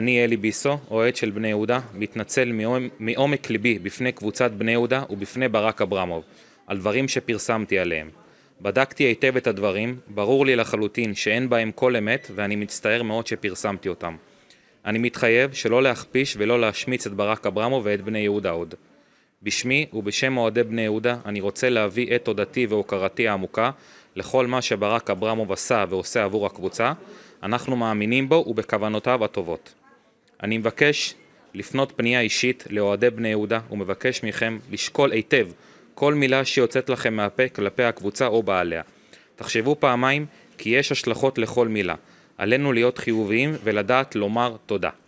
אני אלי ביסו, אוהד של בני יהודה, מתנצל מעומק ליבי בפני קבוצת בני יהודה ובפני ברק אברמוב, על דברים שפרסמתי עליהם. בדקתי היטב את הדברים, ברור לי לחלוטין שאין בהם כל אמת ואני מצטער מאוד שפרסמתי אותם. אני מתחייב שלא להכפיש ולא להשמיץ את ברק אברמוב ואת בני יהודה עוד. בשמי ובשם אוהדי בני יהודה אני רוצה להביא את תודתי והוקרתי העמוקה לכל מה שברק אברמוב עשה ועושה עבור הקבוצה, אנחנו מאמינים בו ובכוונותיו הטובות. אני מבקש לפנות פנייה אישית לאוהדי בני יהודה ומבקש מכם לשקול היטב כל מילה שיוצאת לכם מהפה כלפי הקבוצה או בעליה. תחשבו פעמיים כי יש השלכות לכל מילה. עלינו להיות חיוביים ולדעת לומר תודה.